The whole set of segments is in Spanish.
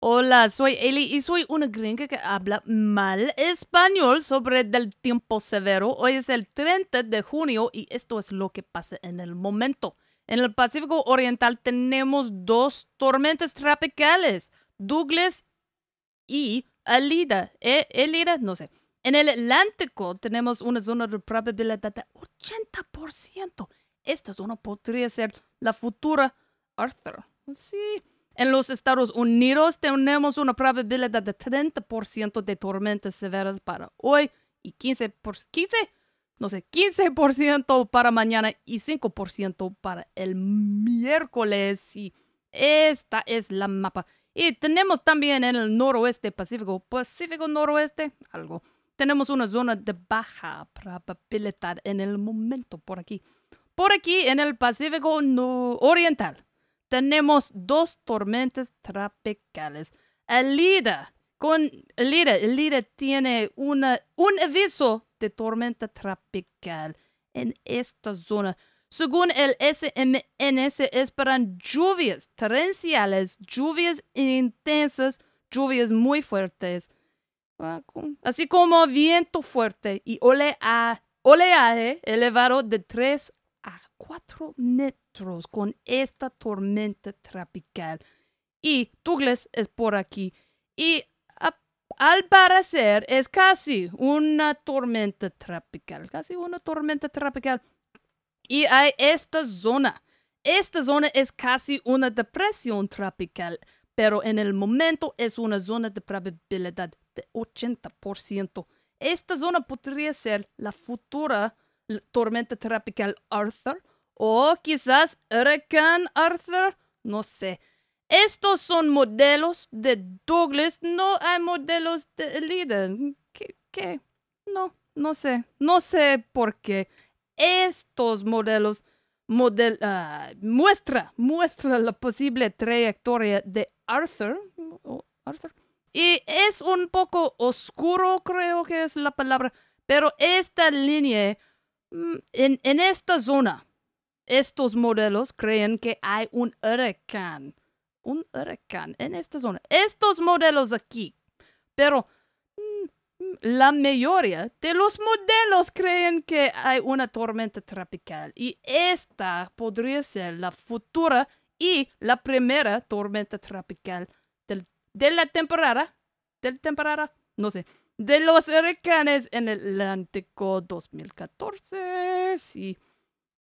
Hola, soy Eli y soy una gringa que habla mal español sobre del tiempo severo. Hoy es el 30 de junio y esto es lo que pasa en el momento. En el Pacífico Oriental tenemos dos tormentas tropicales, Douglas y Alida. ¿Eh? Elida, no sé. En el Atlántico tenemos una zona de probabilidad de 80%. Esto es uno podría ser la futura Arthur. Sí. En los Estados Unidos tenemos una probabilidad de 30% de tormentas severas para hoy y 15%, no sé, 15% para mañana y 5% para el miércoles. Y esta es la mapa. Y tenemos también en el noroeste Pacífico, Pacífico noroeste, algo. Tenemos una zona de baja probabilidad en el momento por aquí. Por aquí en el Pacífico oriental tenemos dos tormentas tropicales. El con tiene una, un aviso de tormenta tropical en esta zona. Según el SMNS, esperan lluvias torrenciales, lluvias intensas, lluvias muy fuertes, ah, así como viento fuerte y olea, oleaje elevado de 3 a cuatro metros con esta tormenta tropical. Y Douglas es por aquí. Y al parecer es casi una tormenta tropical, casi una tormenta tropical. Y hay esta zona. Esta zona es casi una depresión tropical, pero en el momento es una zona de probabilidad de 80%. Esta zona podría ser la futura tormenta tropical Arthur o quizás Hurricane Arthur, no sé. Estos son modelos de Douglas, no hay modelos de líder. ¿Qué? No, no sé. No sé por qué. Estos modelos model, ah, muestra, muestra la posible trayectoria de Arthur. Y es un poco oscuro, creo que es la palabra, pero esta línea Mm, en, en esta zona, estos modelos creen que hay un huracán. Un huracán en esta zona. Estos modelos aquí. Pero mm, la mayoría de los modelos creen que hay una tormenta tropical y esta podría ser la futura y la primera tormenta tropical de la temporada, del temporada, no sé, de los huracanes en el Atlántico 2014. y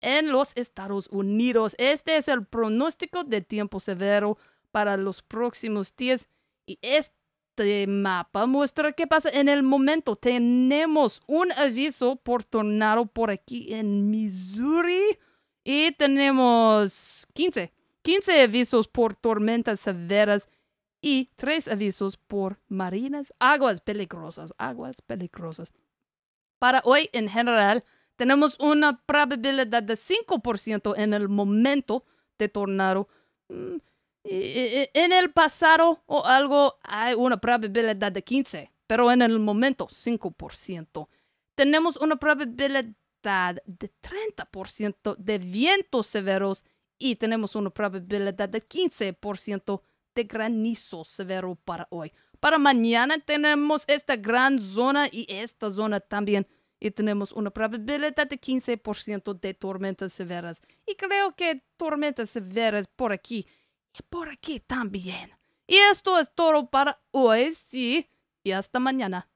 En los Estados Unidos. Este es el pronóstico de tiempo severo para los próximos días. Y este mapa muestra qué pasa en el momento. Tenemos un aviso por tornado por aquí en Missouri. Y tenemos 15. 15 avisos por tormentas severas y tres avisos por marinas aguas peligrosas, aguas peligrosas. Para hoy en general tenemos una probabilidad de 5% en el momento de tornado. Mm, e, e, e, en el pasado o algo hay una probabilidad de 15, pero en el momento 5%. Tenemos una probabilidad de 30% de vientos severos y tenemos una probabilidad de 15% granizo severo para hoy. Para mañana tenemos esta gran zona y esta zona también. Y tenemos una probabilidad de 15% de tormentas severas. Y creo que tormentas severas por aquí y por aquí también. Y esto es todo para hoy, sí. Y hasta mañana.